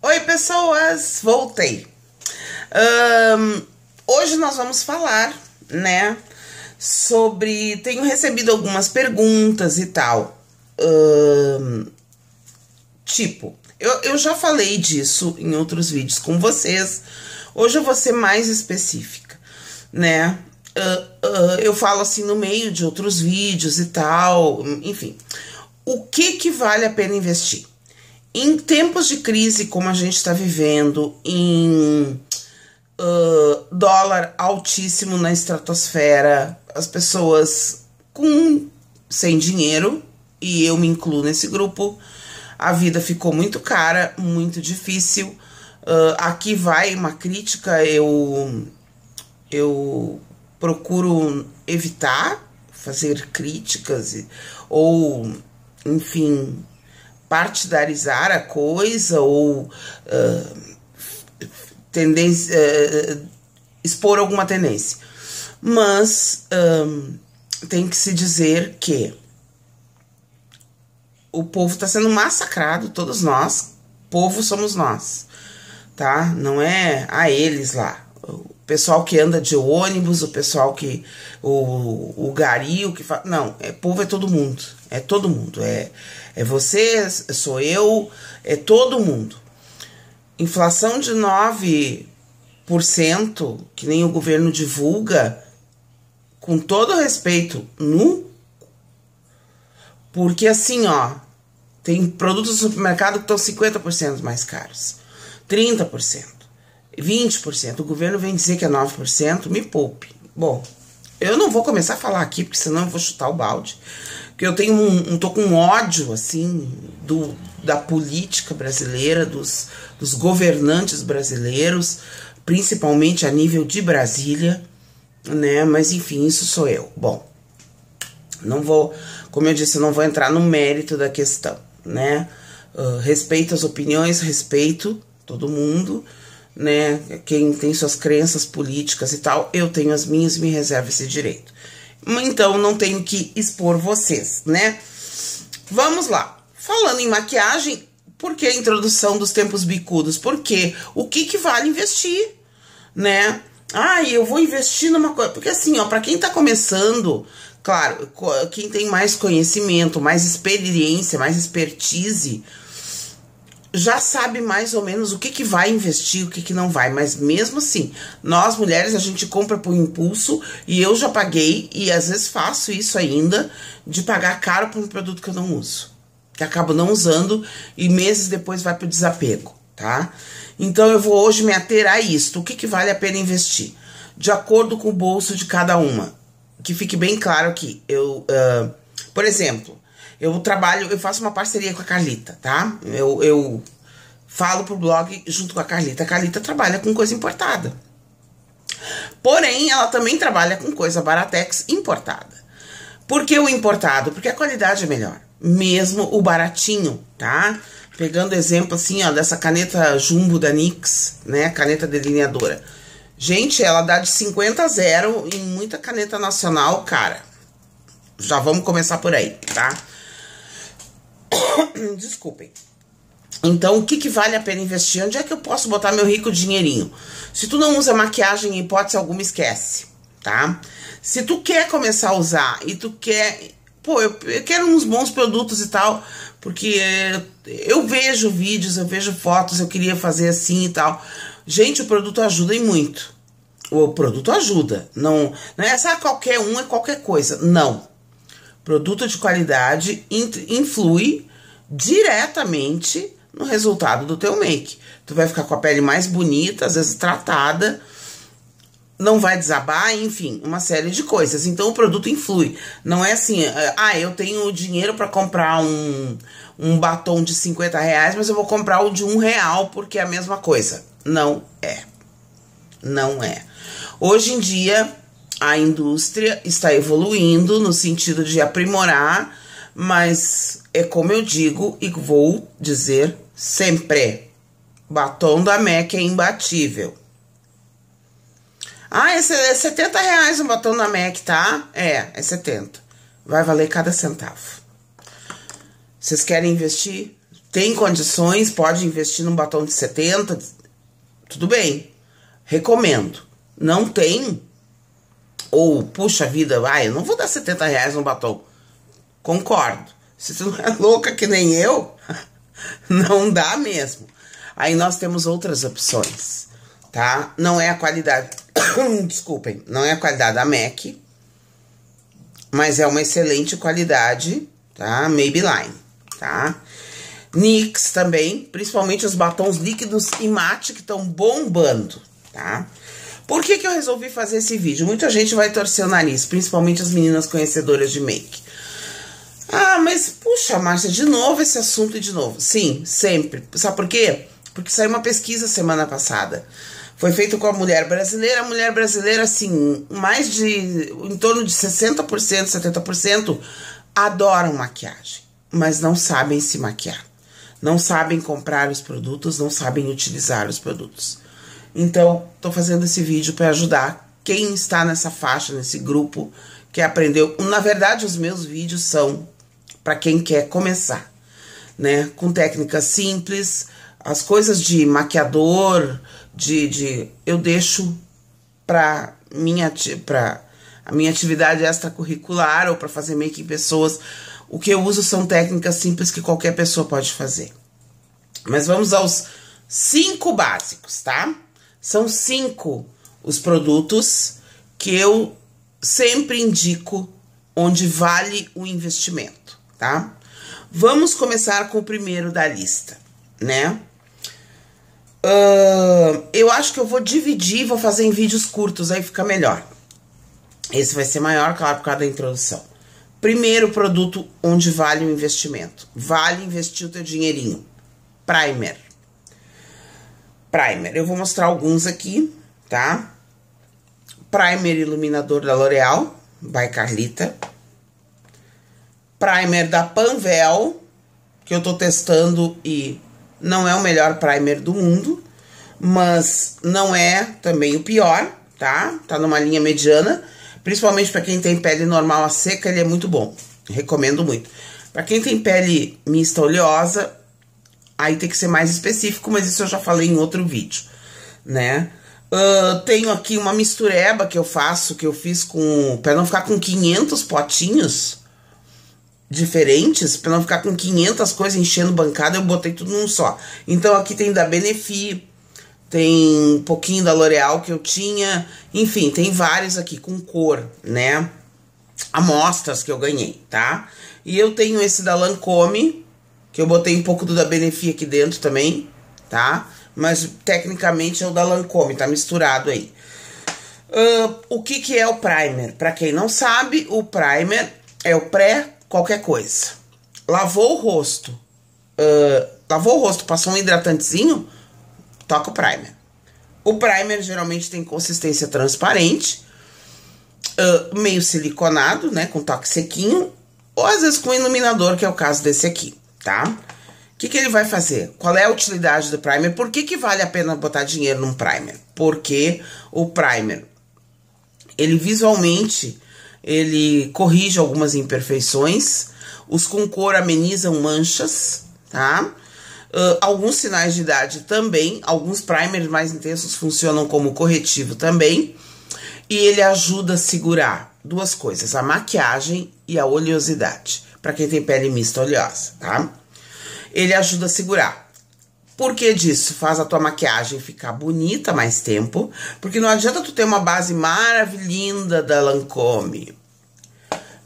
Oi, pessoas! Voltei. Um, hoje nós vamos falar, né, sobre. Tenho recebido algumas perguntas e tal. Um, tipo, eu, eu já falei disso em outros vídeos com vocês. Hoje eu vou ser mais específica, né? Uh, uh, eu falo assim no meio de outros vídeos e tal, enfim. O que que vale a pena investir? Em tempos de crise como a gente está vivendo, em uh, dólar altíssimo na estratosfera, as pessoas com sem dinheiro, e eu me incluo nesse grupo, a vida ficou muito cara, muito difícil. Uh, aqui vai uma crítica, eu, eu procuro evitar fazer críticas ou, enfim, partidarizar a coisa ou uh, tendência, uh, expor alguma tendência. Mas um, ah, tem que se dizer que o povo está sendo massacrado, todos nós, povo somos nós, tá? Não é a eles lá pessoal que anda de ônibus, o pessoal que. o, o gari, o que fala. Não, é, povo é todo mundo. É todo mundo. É, é você, é, sou eu, é todo mundo. Inflação de 9%, que nem o governo divulga, com todo respeito, nu. Porque assim, ó, tem produtos do supermercado que estão 50% mais caros, 30%. 20%, o governo vem dizer que é 9%, me poupe. Bom, eu não vou começar a falar aqui, porque senão eu vou chutar o balde. Porque eu tenho um, um tô com um ódio, assim, do, da política brasileira, dos, dos governantes brasileiros, principalmente a nível de Brasília, né? Mas enfim, isso sou eu. Bom, não vou, como eu disse, não vou entrar no mérito da questão, né? Uh, respeito as opiniões, respeito todo mundo, né? Quem tem suas crenças políticas e tal, eu tenho as minhas e me reservo esse direito. Então não tenho que expor vocês, né? Vamos lá. Falando em maquiagem, por que a introdução dos tempos bicudos? Porque o que, que vale investir, né? Ah, eu vou investir numa coisa. Porque assim, ó, para quem tá começando, claro, quem tem mais conhecimento, mais experiência, mais expertise, já sabe mais ou menos o que, que vai investir, o que, que não vai. Mas mesmo assim, nós mulheres, a gente compra por impulso e eu já paguei, e às vezes faço isso ainda, de pagar caro por um produto que eu não uso. Que acabo não usando e meses depois vai pro desapego, tá? Então eu vou hoje me ater a isto. O que, que vale a pena investir? De acordo com o bolso de cada uma. Que fique bem claro aqui. Eu, uh, por exemplo, eu trabalho, eu faço uma parceria com a Carlita, tá? Eu, eu falo pro blog junto com a Carlita. A Carlita trabalha com coisa importada. Porém, ela também trabalha com coisa Baratex importada. Por que o importado? Porque a qualidade é melhor. Mesmo o baratinho, tá? Pegando exemplo assim, ó, dessa caneta jumbo da NYX, né? Caneta delineadora. Gente, ela dá de 50 a 0 em muita caneta nacional, cara. Já vamos começar por aí, tá? Desculpem. Então, o que, que vale a pena investir? Onde é que eu posso botar meu rico dinheirinho? Se tu não usa maquiagem, em hipótese alguma, esquece, tá? Se tu quer começar a usar e tu quer... Pô, eu, eu quero uns bons produtos e tal, porque eu vejo vídeos, eu vejo fotos, eu queria fazer assim e tal. Gente, o produto ajuda e muito. O produto ajuda. Não, não é só qualquer um, é qualquer coisa. Não. Produto de qualidade influi diretamente no resultado do teu make. Tu vai ficar com a pele mais bonita, às vezes tratada, não vai desabar, enfim, uma série de coisas. Então o produto influi. Não é assim, é, ah, eu tenho dinheiro para comprar um, um batom de 50 reais, mas eu vou comprar o de um real porque é a mesma coisa. Não é. Não é. Hoje em dia, a indústria está evoluindo no sentido de aprimorar mas é como eu digo e vou dizer sempre: batom da MAC é imbatível. Ah, é 70 reais um batom da MAC, tá? É, é 70. Vai valer cada centavo. Vocês querem investir? Tem condições, pode investir num batom de 70, tudo bem. Recomendo. Não tem? Ou, puxa vida, vai, eu não vou dar 70 reais num batom. Concordo. Se você não é louca que nem eu, não dá mesmo. Aí nós temos outras opções, tá? Não é a qualidade. Desculpem, não é a qualidade da MAC, mas é uma excelente qualidade, tá? Maybelline, tá? NYX também, principalmente os batons líquidos e mate que estão bombando, tá? Por que, que eu resolvi fazer esse vídeo? Muita gente vai torcer o nariz, principalmente as meninas conhecedoras de make. Ah, mas puxa, Márcia, de novo esse assunto e de novo. Sim, sempre. Sabe por quê? Porque saiu uma pesquisa semana passada. Foi feito com a mulher brasileira. A mulher brasileira, assim, mais de. em torno de 60%, 70% adoram maquiagem, mas não sabem se maquiar. Não sabem comprar os produtos, não sabem utilizar os produtos. Então, estou fazendo esse vídeo para ajudar quem está nessa faixa, nesse grupo que aprendeu. Na verdade, os meus vídeos são para quem quer começar, né? Com técnicas simples, as coisas de maquiador, de, de eu deixo para minha para a minha atividade extracurricular ou para fazer make em pessoas. O que eu uso são técnicas simples que qualquer pessoa pode fazer. Mas vamos aos cinco básicos, tá? São cinco os produtos que eu sempre indico onde vale o investimento tá? Vamos começar com o primeiro da lista, né? Uh, eu acho que eu vou dividir, vou fazer em vídeos curtos, aí fica melhor. Esse vai ser maior, claro, por causa da introdução. Primeiro produto onde vale o investimento. Vale investir o teu dinheirinho. Primer. Primer. Eu vou mostrar alguns aqui, tá? Primer iluminador da L'Oreal, by Carlita primer da Panvel, que eu tô testando e não é o melhor primer do mundo, mas não é também o pior, tá? Tá numa linha mediana, principalmente para quem tem pele normal a seca, ele é muito bom. Recomendo muito. Para quem tem pele mista oleosa, aí tem que ser mais específico, mas isso eu já falei em outro vídeo, né? Uh, tenho aqui uma mistureba que eu faço, que eu fiz com. para não ficar com 500 potinhos, diferentes para não ficar com 500 coisas enchendo bancada, eu botei tudo num só. Então aqui tem da Benefi, tem um pouquinho da L'Oreal que eu tinha, enfim, tem vários aqui com cor, né? Amostras que eu ganhei, tá? E eu tenho esse da Lancome, que eu botei um pouco do da Benefi aqui dentro também, tá? Mas tecnicamente é o da Lancome, tá misturado aí. Uh, o que, que é o primer? Para quem não sabe, o primer é o pré qualquer coisa. Lavou o rosto, uh, lavou o rosto, passou um hidratantezinho, toca o primer. O primer geralmente tem consistência transparente, uh, meio siliconado, né, com toque sequinho, ou às vezes com iluminador, que é o caso desse aqui, tá? O que, que ele vai fazer? Qual é a utilidade do primer? Por que, que vale a pena botar dinheiro num primer? Porque o primer, ele visualmente ele corrige algumas imperfeições. Os com cor amenizam manchas, tá? Uh, alguns sinais de idade também, alguns primers mais intensos funcionam como corretivo também. E ele ajuda a segurar duas coisas, a maquiagem e a oleosidade, para quem tem pele mista oleosa, tá? Ele ajuda a segurar. Por que disso? Faz a tua maquiagem ficar bonita mais tempo, porque não adianta tu ter uma base maravilhosa da Lancôme.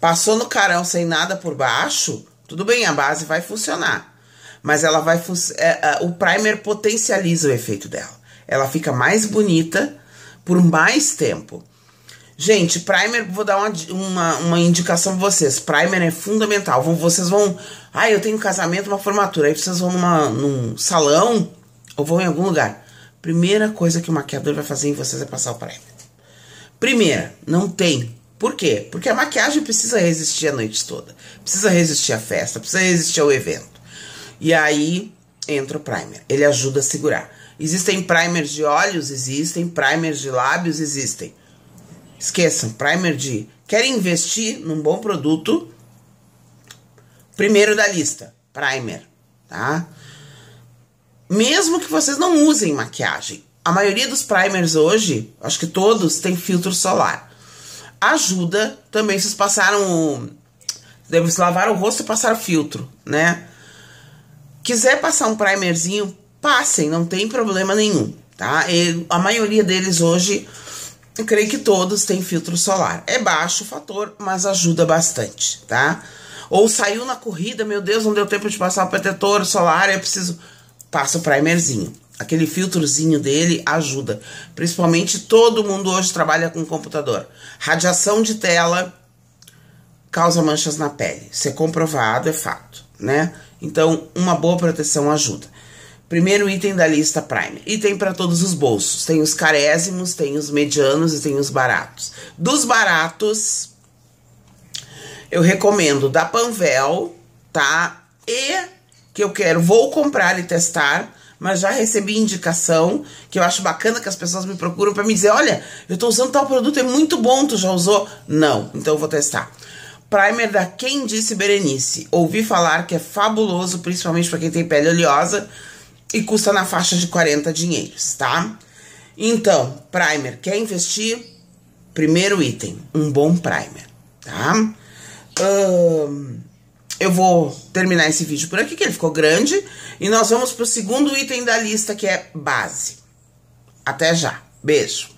Passou no carão sem nada por baixo, tudo bem, a base vai funcionar. Mas ela vai é, é, o primer potencializa o efeito dela. Ela fica mais bonita por mais tempo. Gente, primer, vou dar uma, uma, uma indicação pra vocês. Primer é fundamental. vocês vão. Ah, eu tenho um casamento, uma formatura. Aí vocês vão numa, num salão ou vão em algum lugar. Primeira coisa que o maquiador vai fazer em vocês é passar o primer. Primeira, não tem. Por quê? Porque a maquiagem precisa resistir a noite toda. Precisa resistir à festa, precisa resistir ao evento. E aí entra o primer. Ele ajuda a segurar. Existem primers de olhos, existem primers de lábios, existem. Esqueçam, primer de querem investir num bom produto, primeiro da lista, primer, tá? Mesmo que vocês não usem maquiagem, a maioria dos primers hoje, acho que todos, tem filtro solar. Ajuda também se vocês passaram. Deve se lavar o rosto e passar filtro, né? Quiser passar um primerzinho, passem, não tem problema nenhum, tá? E a maioria deles hoje eu creio que todos têm filtro solar. É baixo o fator, mas ajuda bastante, tá? Ou saiu na corrida, meu Deus, não deu tempo de passar o protetor solar, eu preciso. Passa o primerzinho. Aquele filtrozinho dele ajuda. Principalmente todo mundo hoje trabalha com computador. Radiação de tela causa manchas na pele. Isso é comprovado, é fato, né? Então, uma boa proteção ajuda. Primeiro item da lista Prime. E tem para todos os bolsos. Tem os carésimos, tem os medianos e tem os baratos. Dos baratos, eu recomendo da Panvel, tá? E que eu quero, vou comprar e testar, mas já recebi indicação que eu acho bacana que as pessoas me procuram para me dizer: olha, eu tô usando tal produto, é muito bom, tu já usou? Não, então eu vou testar. Primer da Quem Disse Berenice. Ouvi falar que é fabuloso, principalmente para quem tem pele oleosa e custa na faixa de 40 dinheiros, tá? Então, primer, quer investir? Primeiro item, um bom primer, tá? eu vou terminar esse vídeo por aqui, que ele ficou grande, e nós vamos pro segundo item da lista, que é base. Até já, beijo!